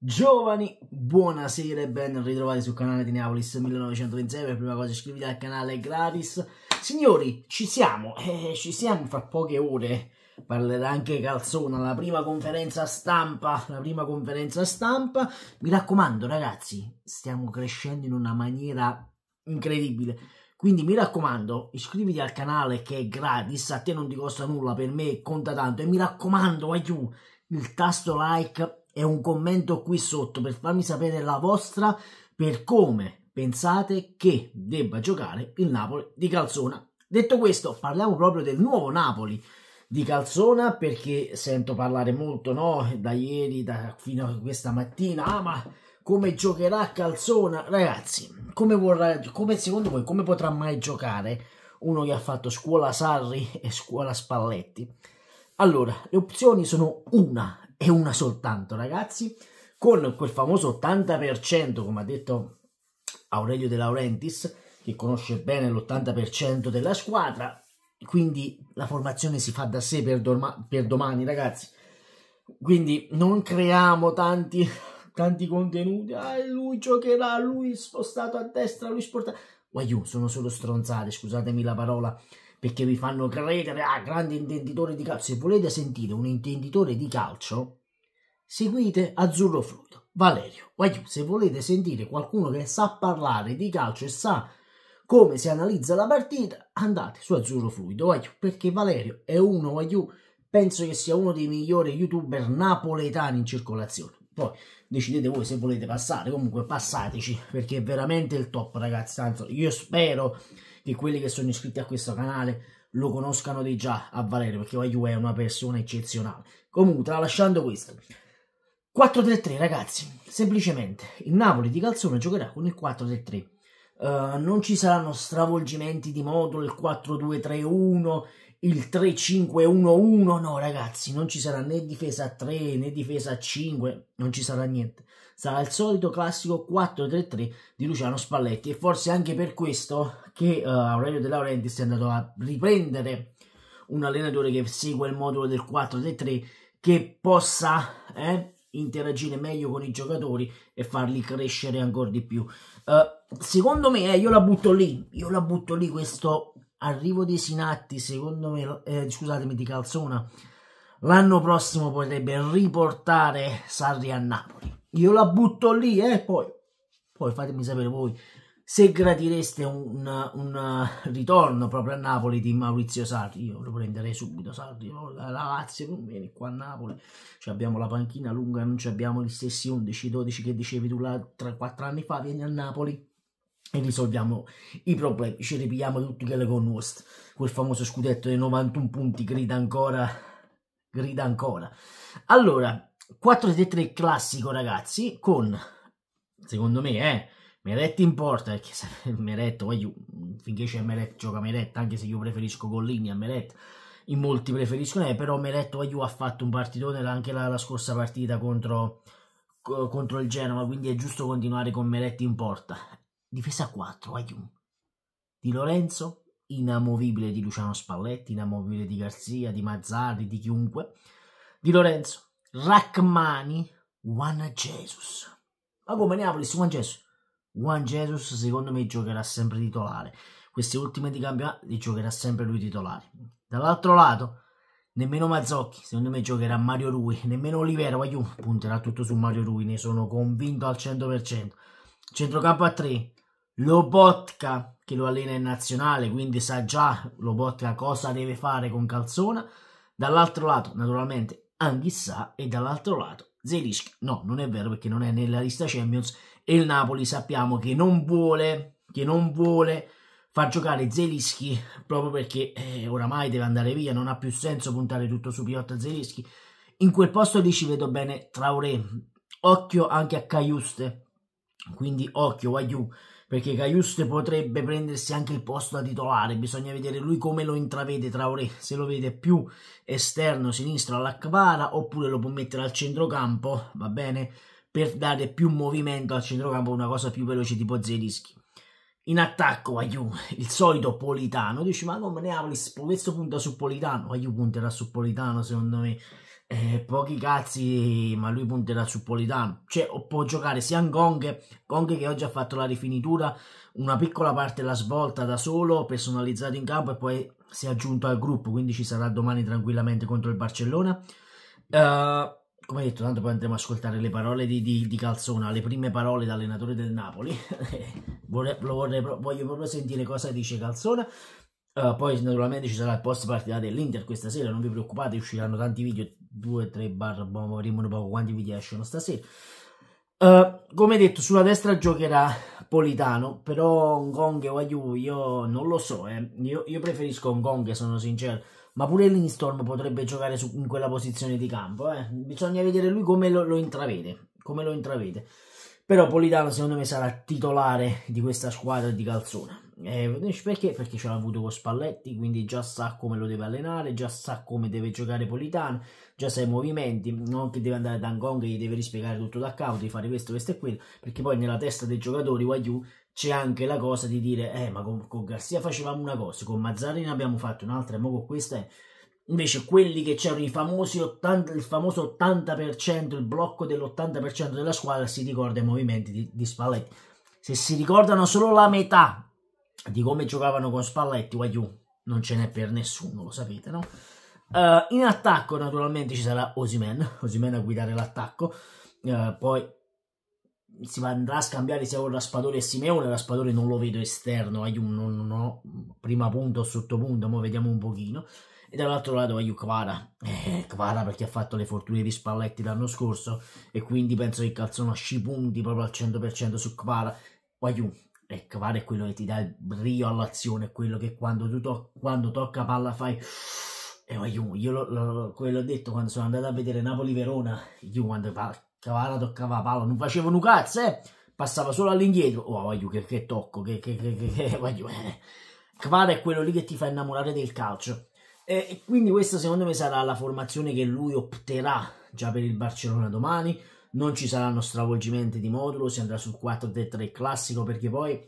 Giovani, buonasera e ben ritrovati sul canale di Neapolis 1926. Per prima cosa iscriviti al canale gratis. Signori, ci siamo, eh, ci siamo fra poche ore. Parlerà anche Calzona, la prima conferenza stampa, la prima conferenza stampa. Mi raccomando ragazzi, stiamo crescendo in una maniera incredibile. Quindi mi raccomando, iscriviti al canale che è gratis, a te non ti costa nulla, per me conta tanto. E mi raccomando, vai aiuto, il tasto like e un commento qui sotto per farmi sapere la vostra per come pensate che debba giocare il Napoli di Calzona. Detto questo, parliamo proprio del nuovo Napoli di Calzona perché sento parlare molto no? da ieri da, fino a questa mattina. Ah, ma come giocherà Calzona? Ragazzi, come, vorrà, come secondo voi come potrà mai giocare uno che ha fatto scuola Sarri e scuola Spalletti? Allora, le opzioni sono una e una soltanto, ragazzi, con quel famoso 80%, come ha detto Aurelio De Laurentiis, che conosce bene l'80% della squadra, quindi la formazione si fa da sé per, doma per domani, ragazzi. Quindi non creiamo tanti, tanti contenuti, ah, lui giocherà, lui spostato a destra, lui spostato... Guaiù, sono solo stronzate, scusatemi la parola, perché vi fanno credere a grandi intenditori di calcio. Se volete sentire un intenditore di calcio, seguite Azzurro Fluido, Valerio, Guagliù. Se volete sentire qualcuno che sa parlare di calcio e sa come si analizza la partita, andate su Azzurro Fluido, Guagliù, perché Valerio è uno, Guagliù, penso che sia uno dei migliori youtuber napoletani in circolazione. Poi decidete voi se volete passare, comunque passateci perché è veramente il top ragazzi, Anzi, io spero che quelli che sono iscritti a questo canale lo conoscano di già a Valerio, perché Waiu è una persona eccezionale. Comunque, tralasciando questo. 4-3-3 ragazzi, semplicemente, il Napoli di Calzone giocherà con il 4-3-3. Uh, eh, non ci saranno stravolgimenti di modulo, il 4-2-3-1, il 3-5-1-1, no ragazzi, non ci sarà né difesa a 3 né difesa a 5, non ci sarà niente sarà il solito classico 4-3-3 di Luciano Spalletti e forse anche per questo che uh, Aurelio De Laurenti è andato a riprendere un allenatore che segue il modulo del 4-3-3 che possa eh, interagire meglio con i giocatori e farli crescere ancora di più. Uh, secondo me, eh, io la butto lì, io la butto lì questo arrivo dei Sinatti, secondo me, eh, scusatemi, di Calzona, l'anno prossimo potrebbe riportare Sarri a Napoli. Io la butto lì, eh, poi, poi fatemi sapere voi se gradireste un, un ritorno proprio a Napoli di Maurizio Sarri. Io lo prenderei subito, Sarri, oh, la, Lazio non viene qua a Napoli, cioè abbiamo la panchina lunga, non abbiamo gli stessi 11-12 che dicevi tu 3-4 anni fa, vieni a Napoli e risolviamo i problemi, ci ripigliamo tutti che le connost. Quel famoso scudetto dei 91 punti grida ancora, grida ancora. Allora, 4-3-3 classico, ragazzi, con, secondo me, eh, Meret in porta, perché Meret, voglio, finché c'è Meret gioca Meret, anche se io preferisco Collini a Meret, in molti preferiscono, eh, però Meret voglio, ha fatto un partitone anche la, la scorsa partita contro, contro, il Genova, quindi è giusto continuare con Meret in porta. Difesa 4, Waiu. Di Lorenzo, inamovibile di Luciano Spalletti, inamovibile di Garzia, di Mazzarri, di chiunque. Di Lorenzo, Rachmani, One Jesus. Ma come Neapolis, One Jesus? One Jesus secondo me giocherà sempre titolare. Queste ultime di campionato li giocherà sempre lui titolare. Dall'altro lato, nemmeno Mazzocchi, secondo me giocherà Mario Rui, nemmeno Olivero, Guagliù, punterà tutto su Mario Rui, ne sono convinto al 100%. Centrocampo a 3, Lobotka, che lo allena in nazionale, quindi sa già Lobotka cosa deve fare con Calzona. Dall'altro lato, naturalmente, Anghissà e dall'altro lato Zelischi. No, non è vero perché non è nella lista Champions e il Napoli sappiamo che non vuole, che non vuole far giocare Zelischi proprio perché eh, oramai deve andare via, non ha più senso puntare tutto su Piotta Zelischi. In quel posto lì ci vedo bene Traoré, occhio anche a Caiuste, quindi occhio Waiu perché Caiuste potrebbe prendersi anche il posto da titolare, bisogna vedere lui come lo intravede Traoré, se lo vede più esterno sinistro all'Acquara oppure lo può mettere al centrocampo, va bene? Per dare più movimento al centrocampo, una cosa più veloce tipo Zelischi in attacco Ayun, il solito Politano. Dici, ma come Neapolis questo punta su Politano? Ayun punterà su Politano, secondo me. Eh, pochi cazzi, ma lui punterà su Politano. Cioè, o può giocare sia in Gong, Gong che oggi ha fatto la rifinitura, una piccola parte la svolta da solo, personalizzato in campo e poi si è aggiunto al gruppo, quindi ci sarà domani tranquillamente contro il Barcellona. Uh, come detto, tanto poi andremo ad ascoltare le parole di, di, di Calzona, le prime parole da del Napoli. vorrei, vorrei, voglio proprio sentire cosa dice Calzona. Uh, eh, poi naturalmente ci sarà il post partita dell'Inter questa sera, non vi preoccupate, usciranno tanti video, 2-3 bar, boh, avremo poco quanti video escono stasera. Uh, come detto, sulla destra giocherà Politano, però Hong Kong e Waiu io non lo so, eh. io, io preferisco Hong Kong, sono sincero ma pure Linstorm potrebbe giocare su, in quella posizione di campo. Eh. Bisogna vedere lui come lo, lo, intravede, come lo intravede. Però Politano secondo me sarà titolare di questa squadra di calzone. Eh, perché? Perché ce l'ha avuto con Spalletti, quindi già sa come lo deve allenare, già sa come deve giocare Politano, già sa i movimenti, non che deve andare da Angong e gli deve rispiegare tutto da capo, devi fare questo, questo e quello, perché poi nella testa dei giocatori Wagyu c'è anche la cosa di dire, eh, ma con, con Garcia facevamo una cosa, con Mazzarini abbiamo fatto un'altra, e mo con questa è... Invece quelli che c'erano i famosi 80, il famoso 80%, il blocco dell'80% della squadra si ricorda i movimenti di, di Spalletti. Se si ricordano solo la metà di come giocavano con Spalletti, Waiu, non ce n'è per nessuno, lo sapete, no? Uh, in attacco naturalmente ci sarà Osimen, Osimen a guidare l'attacco, uh, poi si andrà a scambiare sia con Raspadore e Simeone. Raspadore non lo vedo esterno, Ayun non, non ho prima punta o sottopunto, ma vediamo un pochino. E dall'altro lato Ayun Kvara, eh, Kvara perché ha fatto le fortune di Spalletti l'anno scorso e quindi penso che calzano a sci punti proprio al 100% su Kvara. Ayun, e eh, Kvara è quello che ti dà il brio all'azione, quello che quando, tu to- quando tocca palla fai... E eh, Ayun, io l'ho detto quando sono andato a vedere Napoli-Verona, io quando parlo Cavala toccava palo, non faceva un cazzo, eh? Passava solo all'indietro. Oh, voglio che, che, tocco, che, che, che, che voglio. Eh. Cavana è quello lì che ti fa innamorare del calcio. E, e quindi questa secondo me sarà la formazione che lui opterà già per il Barcellona domani. Non ci saranno stravolgimenti di modulo, si andrà sul 4 3 classico perché poi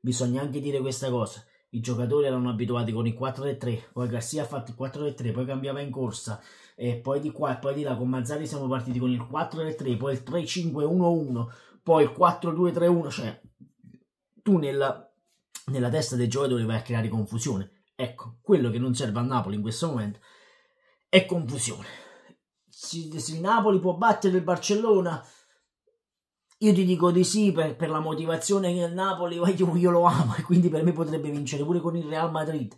bisogna anche dire questa cosa i giocatori erano abituati con il 4-3, poi Garcia ha fatto il 4-3, poi cambiava in corsa, e poi di qua e poi di là, con Mazzari siamo partiti con il 4-3, poi il 3-5-1-1, poi il 4-2-3-1, cioè tu nella, nella testa dei giocatori vai a creare confusione. Ecco, quello che non serve a Napoli in questo momento è confusione. Se, se Napoli può battere il Barcellona io ti dico di sì per, per la motivazione che il Napoli io, io lo amo e quindi per me potrebbe vincere pure con il Real Madrid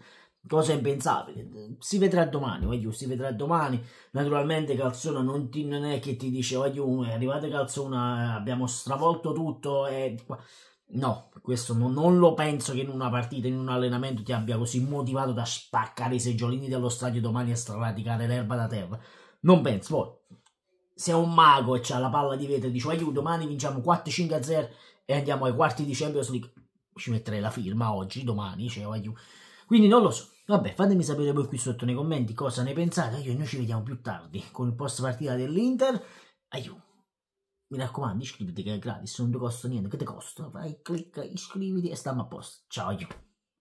cosa impensabile. Si vedrà domani, voglio, si vedrà domani. Naturalmente Calzona non, ti, non è che ti dice, voglio, è arrivata Calzona, eh, abbiamo stravolto tutto e... No, questo non, non, lo penso che in una partita, in un allenamento ti abbia così motivato da spaccare i seggiolini dello stadio domani e straradicare l'erba da terra. Non penso, poi se è un mago e ha la palla di vetro e dice aiuto domani vinciamo 4-5-0 e andiamo ai quarti di Champions League ci metterei la firma oggi, domani cioè, aiuto. quindi non lo so vabbè fatemi sapere voi qui sotto nei commenti cosa ne pensate aiuto, noi ci vediamo più tardi con il post partita dell'Inter aiuto mi raccomando iscriviti che è gratis non ti costa niente che ti costa fai clicca, iscriviti e stiamo a posto ciao aiuto